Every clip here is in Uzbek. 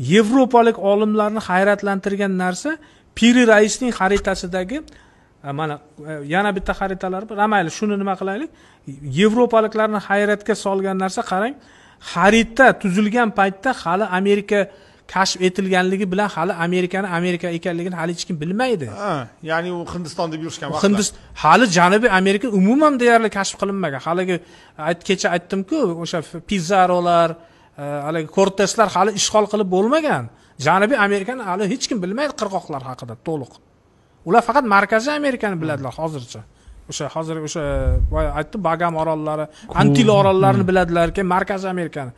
yevropalik olimlarni hayratlantirgan narsa piri raisning xaritasidagi e, mana e, yana bitta xaritalar bor mayli shuni nima qilaylik yevropaliklarni hayratga solgan narsa qarang xarita tuzilgan paytda hali amerika kashf etilganligi bilan hali amerikani amerika ekanligini hali hech kim bilmaydi ya'ni u hindiston deb yurishgan vaqtda hindiston hali janubiy amerika umuman deyarli kashf qilinmagan haligi kecha aytdimku o'sha pizzarolar haligi ko'rteslar hali ishg'ol qilib bo'lmagan janubiy amerikani hali hech kim bilmaydi qirg'oqlar haqida to'liq ular faqat markaziy amerikani biladilar hozircha o'sha hozir o'sha boya aytdim bagam orollari antila orollarini hmm. biladilar keyin markaziy amerikani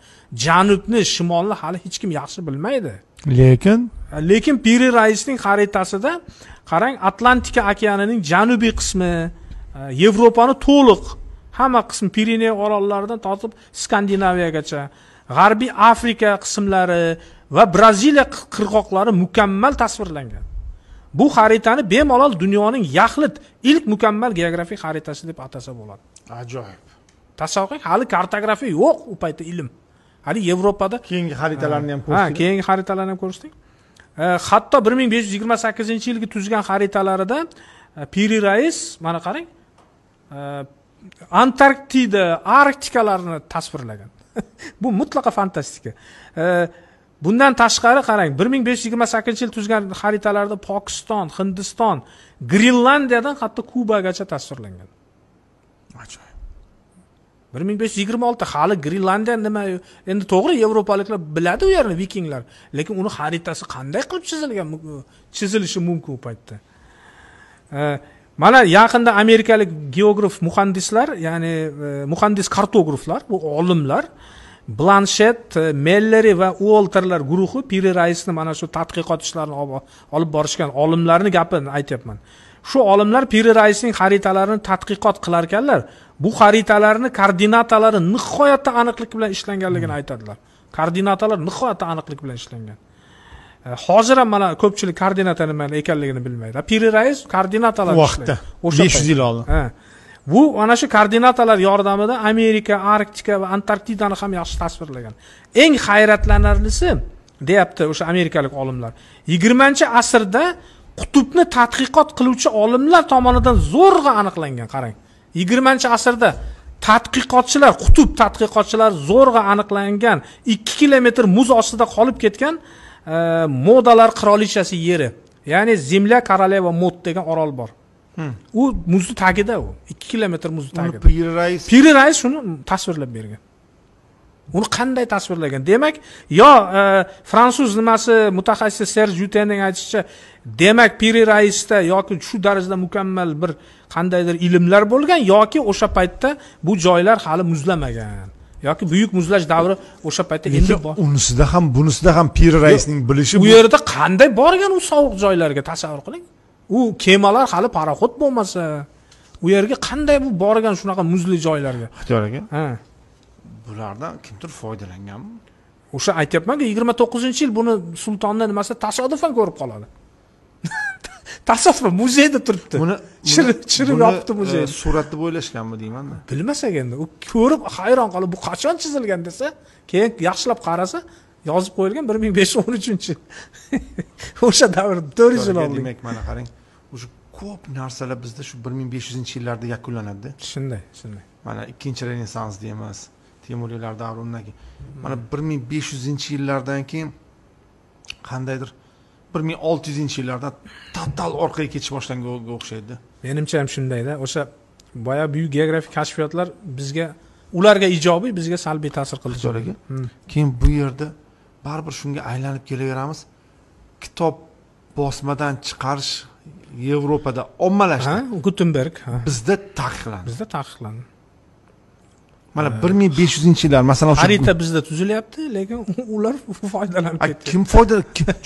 janubni shimolni hali hech kim yaxshi bilmaydi lekin lekin piri raisning xaritasida qarang atlantika okeanining janubiy qismi yevropani to'liq hamma qism pireney orollaridan tortib skandinaviyagacha g'arbiy afrika qismlari va braziliya qirg'oqlari mukammal tasvirlangan bu xaritani bemalol dunyoning yaxlit ilk mukammal geografik xaritasi deb atasa bo'ladi ajoyib tasavvur qiling hali kartografiya yo'q u paytda ilm hali yevropada keyingi xaritalarni ham ha keyingi xaritalarni ham ko'rishdik hatto bir ming besh yuz yigirma sakkizinchi yilgi tuzgan xaritalarida e, piri rais mana qarang e, antarktida arktikalarni tasvirlagan bu mutlaqo fantastika bundan tashqari qarang bir ming besh yuz yigirma sakkizinchi yil tuzgan xaritalarda pokiston hindiston grenlandiyadan hatto kubagacha tasvirlangan ajoyib bir ming besh yuz yigirma olti hali grenlandiya nima endi to'g'ri yevropaliklar biladi u yerni vikinglar lekin uni xaritasi qanday qilib chizilgan chizilishi mumkin u paytda mana yaqinda amerikalik geograf muhandislar ya'ni e, muhandis kartograflar bu olimlar blanshet e, melleri va uolterlar guruhi piri raisni mana shu tadqiqot ishlarini olib borishgan olimlarni gapini aytyapman shu olimlar piri raisning xaritalarini tadqiqot qilar ekanlar bu xaritalarni koordinatalari nihoyatda aniqlik bilan ishlanganligini hmm. aytadilar koordinatalar nihoyatda aniqlik bilan ishlangan Э, hozir ham mana ko'pchilik koordinata nima ekanligini bilmaydi piri rais koordinatalar vaqtda besh yuz yil oldin bu mana shu koordinatalar yordamida amerika arktika va antarktidani ham yaxshi tasvirlagan eng hayratlanarlisi deyapti o'sha amerikalik olimlar yigirmanchi asrda qutubni tadqiqot qiluvchi olimlar tomonidan zo'rg'a aniqlangan qarang yigirmanchi asrda tadqiqotchilar qutub tadqiqotchilari zo'rg'a aniqlangan ikki kilometr muz ostida qolib ketgan modalar э, qirolichasi yeri ya'ni zemlya королева мод degan orol bor hmm. u muzni tagida u ikki kilometr muzni tagida piri rais shuni tasvirlab bergan uni qanday tasvirlagan demak yo e, fransuz nimasi mutaxassis serj yutenning aytishicha demak piri raisda yoki shu darajada mukammal bir qandaydir ilmlar bo'lgan yoki o'sha paytda bu joylar hali muzlamagan yoki buyuk muzlash davri o'sha paytda endi bor unisida ham bunisida ham piri raisning bilishi u yerda qanday borgan u sovuq joylarga tasavvur qiling u kemalar hali paroxod bo'lmasa u yerga qanday bu borgan shunaqa muzli joylarga ixtiyor aka ha bulardan kimdir foydalanganmi o'sha aytyapmanku yigirma to'qqizinchi yil buni sultonni nimasi tasodifan ko'rib qoladi tasodifan muzeyda turibdi buni chirib chirib yopibdi e, muzey suratni bo'ylashganmi o'ylashganmi deymanda bilmasak endi u ko'rib hayron qolib bu qachon chizilgan desa keyin yaxshilab qarasa yozib qo'yilgan bir ming besh yuz o'n uchinchi o'sha davr to'rt yuz yil oldin demak mana qarang уже ko'p narsalar bizda shu bir ming besh yuzinchi yillarda yakunlanadida shunday shunday mana ikkinchi renessans deymiz temuriylar davri undan keyin mana hmm. bir ming besh yuzinchi yillardan keyin qandaydir bir ming olti yuzinchi yillarda total orqaga ketish boshlanganga o'xshaydi menimcha ham shundayda o'sha boya buyuk geografik kashfiyotlar bizga ularga ijobiy bizga salbiy ta'sir qildi aka hmm. keyin bu yerda baribir shunga aylanib kelaveramiz kitob bosmadan chiqarish yevropada ommalashdi gutenberg bizda taqiqlandi bizda taqiqlandi mana bir ming besh yuzinchi yillar masalan o'sha xarita bizda tuzilyapti lekin ular foydalanib ketdi kim foyda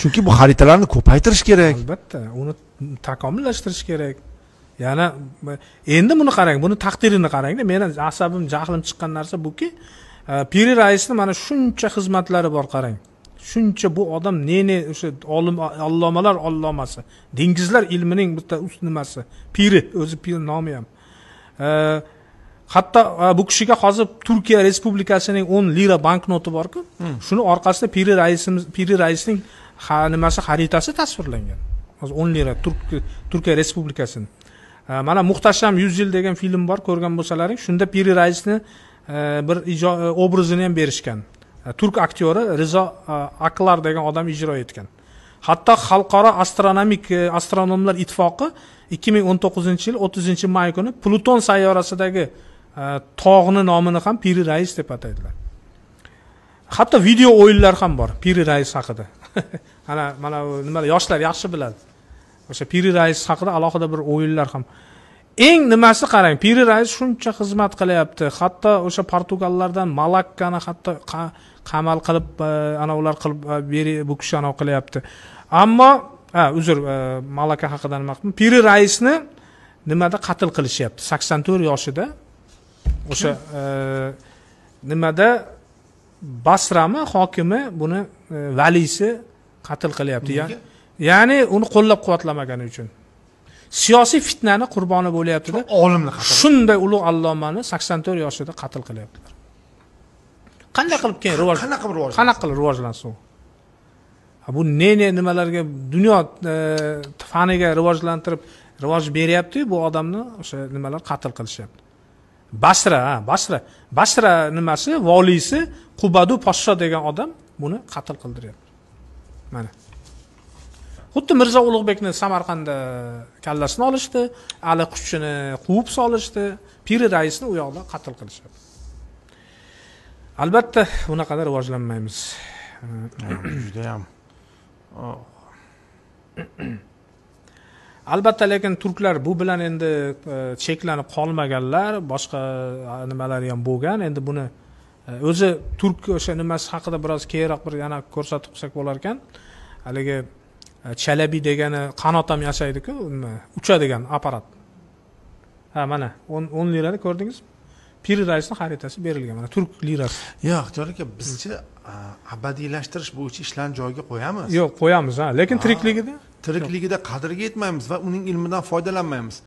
chunki bu xaritalarni ko'paytirish kerak albatta uni takomillashtirish kerak yana endi buni qarang buni taqdirini qarangda meni asabim jahlim chiqqan narsa buki e, piri raisni mana shuncha xizmatlari bor qarang shuncha bu odam ne ne o'sha olim allomalar allomasi dengizlar ilmining bitta ust nimasi piri o'zi pir nomi ham e, hatto e, bu kishiga hozir turkiya respublikasining o'n lira banknoti borku hmm. shuni orqasida piri raisimiz piri raisning nimasi xaritasi tasvirlangan hozir o'n lira turkiya respublikasini e, mana muhtasham yuz yil degan film bor ko'rgan bo'lsalaring shunda piri raisni e, bir obrazini ham berishgan turk aktyori rizo aklar degan odam ijro etgan hatto xalqaro astronomik astronomlar ittifoqi ikki ming o'n to'qqizinchi yil o'ttizinchi may kuni pluton sayyorasidagi Э, tog'ni nomini ham piri rais deb ataydilar hatto video o'yinlar ham bor piri rais haqida ana mana nimalar yoshlar yaxshi biladi o'sha piri rais haqida alohida bir o'yinlar ham eng nimasi qarang piri rais shuncha xizmat qilyapti hatto o'sha portugallardan malakkani hatto qamal qilib e, ana ular qilib e, bu kishi anavi qilyapti ammo ha uzr e, malaka haqida nima piri raisni nimada qatl qilishyapti sakson to'rt yoshida o'sha e, nimada basrami hokimi buni e, valisi qatl qilyapti ya'ni uni qo'llab quvvatlamagani uchun siyosiy fitnani qurboni bo'lyaptida olimni shunday ulug' allomani sakson to'rt yoshida qatl qilyaptilar qanday qilib keyin rivoj qanaqa qilib rivoj qanaqa qilib rivojlansin bu ne ne nimalarga dunyo e, faniga rivojlantirib rivoj beryaptiyu bu odamni o'sha nimalar qatl qilishyapti basra ha basra basra nimasi voliysi qubadu poshsho degan odam buni qatl qildiryapti mana xuddi mirzo ulug'bekni samarqandda kallasini olishdi ali qushchini quvib solishdi piri raisni u yoqda qatl qilishadi albatta bunaqada rivojlanmaymiz judayam albatta lekin turklar bu bilan endi e, cheklanib qolmaganlar boshqa nimalari ham bo'lgan endi buni e, o'zi turk o'sha nimasi haqida biroz keyinroq bir yana ko'rsatib qo'ysak bo'lar ekan haligi e, chalabiy degani qanot ham yasaydiku nima uchadigan apparat ha mana o'n lirani ko'rdingizmi pir xaritasi berilgan mana turk lirasi yo'q jon aka bizcha abadiylashtirish bo'yicha ishlarni joyiga qo'yamiz yo'q qo'yamiz ha lekin tirikligida tirikligida qadriga yetmaymiz va uning ilmidan foydalanmaymiz